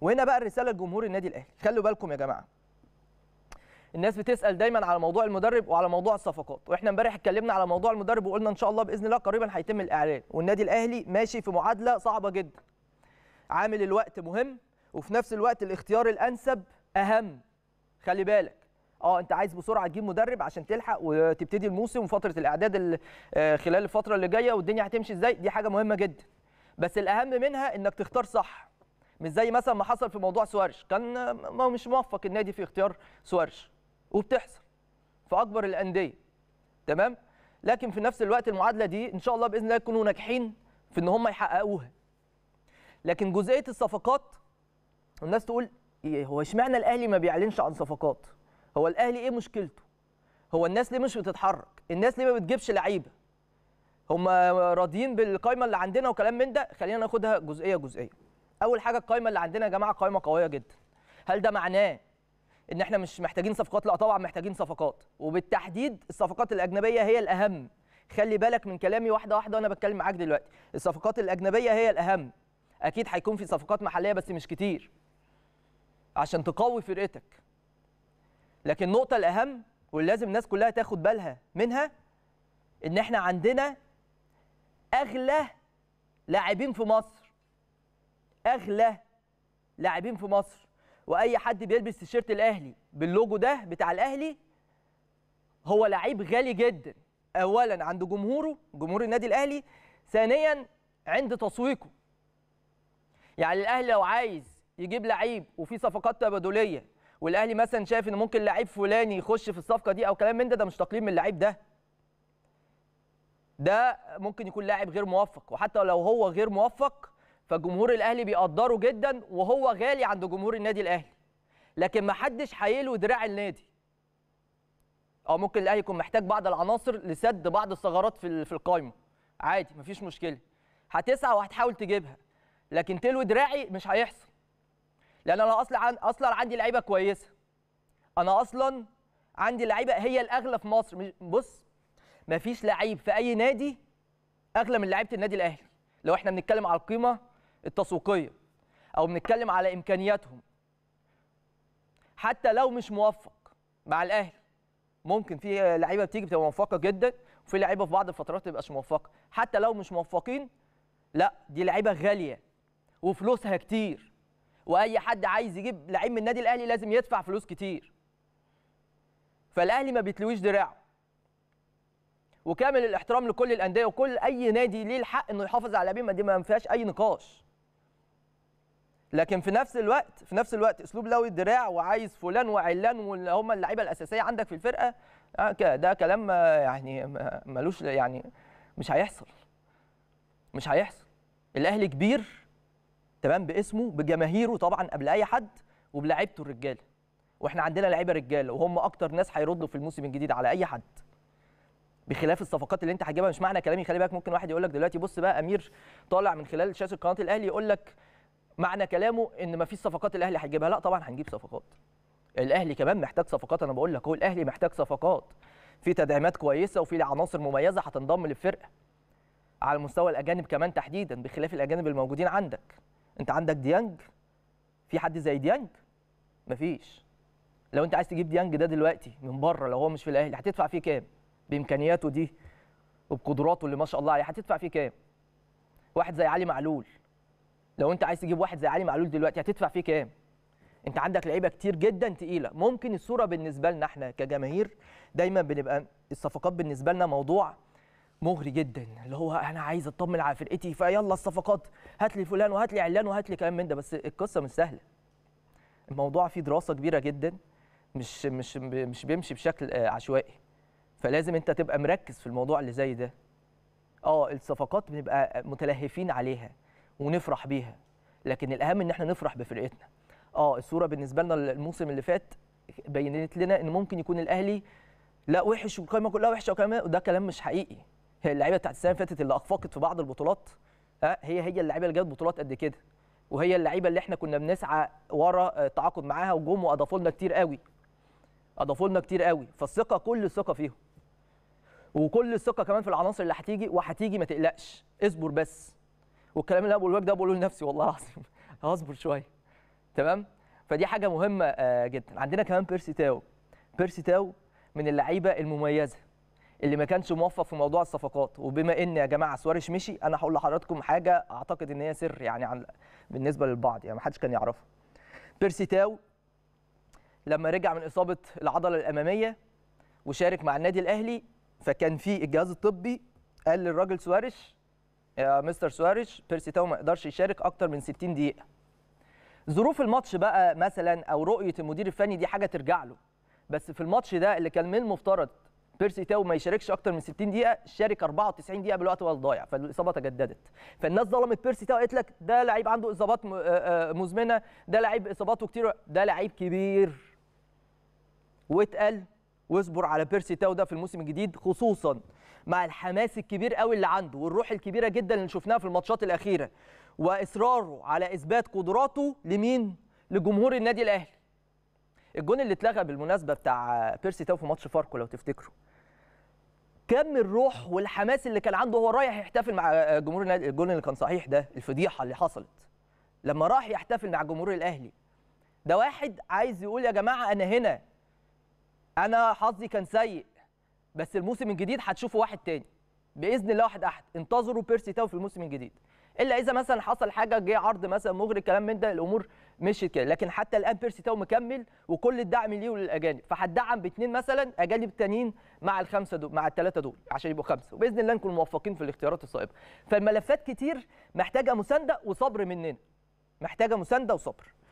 وهنا بقى الرساله لجمهور النادي الاهلي خلوا بالكم يا جماعه الناس بتسال دايما على موضوع المدرب وعلى موضوع الصفقات واحنا امبارح اتكلمنا على موضوع المدرب وقلنا ان شاء الله باذن الله قريبا هيتم الاعلان والنادي الاهلي ماشي في معادله صعبه جدا عامل الوقت مهم وفي نفس الوقت الاختيار الانسب اهم خلي بالك اه انت عايز بسرعه تجيب مدرب عشان تلحق وتبتدي الموسم وفتره الاعداد آه، خلال الفتره اللي جايه والدنيا هتمشي ازاي دي حاجه مهمه جدا بس الاهم منها انك تختار صح مش زي مثلا ما حصل في موضوع سوارش كان مش موفق النادي في اختيار سوارش وبتحصل في اكبر الانديه تمام لكن في نفس الوقت المعادله دي ان شاء الله باذن الله يكونوا ناجحين في ان هم يحققوها لكن جزئيه الصفقات الناس تقول إيه هو اشمعنى الاهلي ما بيعلنش عن صفقات هو الاهلي ايه مشكلته هو الناس ليه مش بتتحرك الناس ليه ما بتجيبش لعيبه هم راضيين بالقايمه اللي عندنا وكلام من ده خلينا ناخدها جزئيه جزئيه اول حاجه القايمه اللي عندنا يا جماعه قايمه قويه جدا هل ده معناه ان احنا مش محتاجين صفقات لا طبعا محتاجين صفقات وبالتحديد الصفقات الاجنبيه هي الاهم خلي بالك من كلامي واحده واحده وانا بتكلم معاك دلوقتي الصفقات الاجنبيه هي الاهم اكيد هيكون في صفقات محليه بس مش كتير عشان تقوي فرقتك لكن النقطه الاهم واللي لازم الناس كلها تاخد بالها منها ان احنا عندنا اغلى لاعبين في مصر اغلى لاعبين في مصر واي حد بيلبس تيشيرت الاهلي باللوجو ده بتاع الاهلي هو لعيب غالي جدا اولا عند جمهوره جمهور النادي الاهلي ثانيا عند تسويقه يعني الاهلي لو عايز يجيب لعيب وفي صفقات تبادليه والاهلي مثلا شايف ان ممكن لعيب فلاني يخش في الصفقه دي او كلام من ده ده مش تقليل من اللعيب ده ده ممكن يكون لاعب غير موفق وحتى لو هو غير موفق فالجمهور الاهلي بيقدره جدا وهو غالي عند جمهور النادي الاهلي لكن ما حدش هيلوي دراع النادي او ممكن الاهلي يكون محتاج بعض العناصر لسد بعض الثغرات في في القائمه عادي مفيش مشكله هتسعى وهتحاول تجيبها لكن تلوي دراعي مش هيحصل لان انا اصلا اصلا عندي لعيبه كويسه انا اصلا عندي لعيبه هي الاغلى في مصر بص مفيش لعيب في اي نادي اغلى من لعيبه النادي الاهلي لو احنا بنتكلم على القيمه التسويقيه او بنتكلم على امكانياتهم حتى لو مش موفق مع الاهلي ممكن في لعيبه بتيجي بتبقى موفقه جدا وفي لعيبه في بعض الفترات ما تبقاش موفقه حتى لو مش موفقين لا دي لعيبه غاليه وفلوسها كتير واي حد عايز يجيب لعيب من النادي الاهلي لازم يدفع فلوس كتير فالاهلي ما بيتلويش دراعه وكامل الاحترام لكل الانديه وكل اي نادي ليه الحق انه يحافظ على لعيبه ما دي ما فيهاش اي نقاش لكن في نفس الوقت في نفس الوقت اسلوب لوي الدراع وعايز فلان وعلان واللي هم اللعيبه الاساسيه عندك في الفرقه آه، ده كلام آه، يعني ملوش يعني مش هيحصل مش هيحصل الاهلي كبير تمام باسمه بجماهيره طبعا قبل اي حد وبلاعيبته الرجاله واحنا عندنا لعيبه رجاله وهم اكتر ناس هيردوا في الموسم الجديد على اي حد بخلاف الصفقات اللي انت هتجيبها مش معنى كلامي خلي بالك ممكن واحد يقول لك دلوقتي بص بقى امير طالع من خلال شاشه قناه الاهلي يقول لك معنى كلامه ان ما فيش صفقات الاهلي هيجيبها لا طبعا هنجيب صفقات الاهلي كمان محتاج صفقات انا بقول لك هو الاهلي محتاج صفقات في تدعيمات كويسه وفي عناصر مميزه هتنضم للفرقه على مستوى الاجانب كمان تحديدا بخلاف الاجانب الموجودين عندك انت عندك ديانج في حد زي ديانج مفيش لو انت عايز تجيب ديانج ده دلوقتي من بره لو هو مش في الاهلي هتدفع فيه كام بامكانياته دي وبقدراته اللي ما شاء الله عليه هتدفع فيه كام واحد زي علي معلول لو انت عايز تجيب واحد زي علي معلول دلوقتي هتدفع فيه كام؟ انت عندك لعيبه كتير جدا تقيله ممكن الصوره بالنسبه لنا احنا كجماهير دايما بنبقى الصفقات بالنسبه لنا موضوع مغري جدا اللي هو انا عايز اطمن على فرقتي فيلا الصفقات هات لي فلان وهات لي علان وهات لي كلام من ده بس القصه مش سهله الموضوع فيه دراسه كبيره جدا مش مش مش بيمشي بشكل آه، عشوائي فلازم انت تبقى مركز في الموضوع اللي زي ده اه الصفقات بنبقى متلهفين عليها ونفرح بيها لكن الاهم ان احنا نفرح بفرقتنا اه الصوره بالنسبه لنا الموسم اللي فات بينت لنا ان ممكن يكون الاهلي لا وحش والقائمه كلها وحشه وكلام ده كلام مش حقيقي هي اللعيبه بتاعت السنه اللي فاتت اللي اخفقت في بعض البطولات ها آه، هي هي اللعيبه اللي جابت بطولات قد كده وهي اللعيبه اللي احنا كنا بنسعى ورا التعاقد آه، معاها وجم واضافوا لنا كتير قوي اضافوا لنا كتير قوي فالثقه كل الثقه فيهم وكل الثقه كمان في العناصر اللي هتيجي وهتيجي ما تقلقش اصبر بس والكلام اللي انا بقوله لك ده بقوله لنفسي والله العظيم هصبر شويه تمام فدي حاجه مهمه آه، جدا عندنا كمان بيرسي تاو بيرسي تاو من اللعيبه المميزه اللي ما كانش موفق في موضوع الصفقات وبما ان يا جماعه سواريش مشي انا هقول لحضراتكم حاجه اعتقد ان هي سر يعني عن بالنسبه للبعض يعني ما حدش كان يعرفها بيرسي تاو لما رجع من اصابه العضله الاماميه وشارك مع النادي الاهلي فكان في الجهاز الطبي قال للراجل سواريش يا مستر سواريش بيرسي تاو ما يقدرش يشارك اكتر من 60 دقيقه ظروف الماتش بقى مثلا او رؤيه المدير الفني دي حاجه ترجع له بس في الماتش ده اللي كان من المفترض بيرسي تاو ما يشاركش اكتر من 60 دقيقه شارك 94 دقيقه بالوقت وهو ضايع فالاصابه تجددت فالناس ظلمت بيرسي تاو قالت لك ده لعيب عنده اصابات آه، آه، مزمنه ده لعيب اصاباته كتير ده لعيب كبير واتقل واصبر على بيرسي تاو ده في الموسم الجديد خصوصا مع الحماس الكبير قوي اللي عنده والروح الكبيره جدا اللي شفناها في الماتشات الاخيره واصراره على اثبات قدراته لمين لجمهور النادي الاهلي الجون اللي اتلغى بالمناسبه بتاع بيرسي تاو في ماتش فاركو لو تفتكروا كم الروح والحماس اللي كان عنده وهو رايح يحتفل مع جمهور النادي الجون اللي كان صحيح ده الفضيحه اللي حصلت لما راح يحتفل مع جمهور الاهلي ده واحد عايز يقول يا جماعه انا هنا انا حظي كان سيء بس الموسم الجديد هتشوفوا واحد تاني باذن الله واحد احد انتظروا بيرسي تاو في الموسم الجديد الا اذا مثلا حصل حاجه جه عرض مثلا مغري كلام من ده الامور مشيت كده لكن حتى الان بيرسي تاو مكمل وكل الدعم ليه وللاجانب فهتدعم باثنين مثلا اجانب تانيين مع الخمسه دول مع الثلاثه دول عشان يبقوا خمسه وباذن الله نكون موفقين في الاختيارات الصائبه فالملفات كتير محتاجه مسانده وصبر مننا محتاجه مسانده وصبر